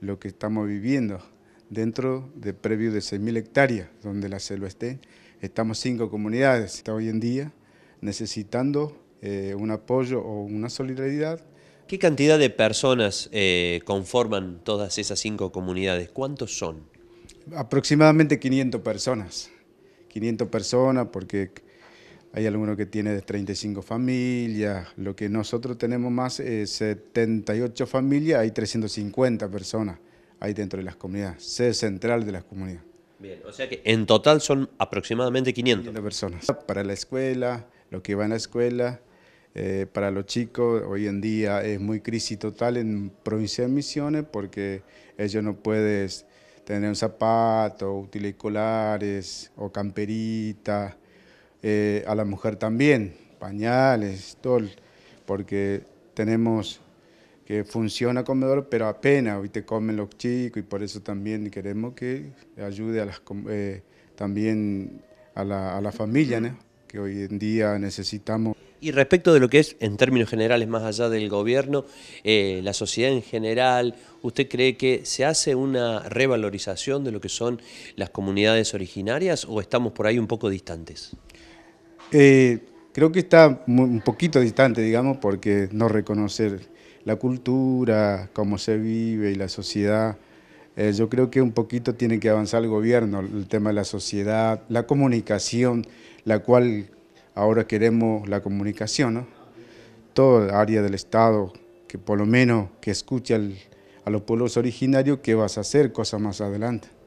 lo que estamos viviendo dentro de previo de 6.000 hectáreas donde la selva esté. Estamos cinco comunidades hoy en día necesitando eh, un apoyo o una solidaridad. ¿Qué cantidad de personas eh, conforman todas esas cinco comunidades? ¿Cuántos son? Aproximadamente 500 personas. 500 personas porque hay alguno que tiene 35 familias. Lo que nosotros tenemos más es eh, 78 familias, hay 350 personas ahí dentro de las comunidades, sede central de las comunidades. Bien, o sea que en total son aproximadamente 500. personas. Para la escuela, lo que va en la escuela, eh, para los chicos, hoy en día es muy crisis total en provincia de Misiones porque ellos no pueden tener un zapato, escolares, o camperita. Eh, a la mujer también, pañales, todo, porque tenemos que funciona comedor, pero apenas, hoy te comen los chicos y por eso también queremos que ayude a eh, también a la, a la familia, que hoy en día necesitamos. Y respecto de lo que es, en términos generales, más allá del gobierno, eh, la sociedad en general, ¿usted cree que se hace una revalorización de lo que son las comunidades originarias o estamos por ahí un poco distantes? Eh, creo que está un poquito distante, digamos, porque no reconocer la cultura, cómo se vive y la sociedad. Eh, yo creo que un poquito tiene que avanzar el gobierno, el tema de la sociedad, la comunicación, la cual ahora queremos la comunicación, ¿no? Todo área del Estado, que por lo menos que escuche a los pueblos originarios, ¿qué vas a hacer cosas más adelante.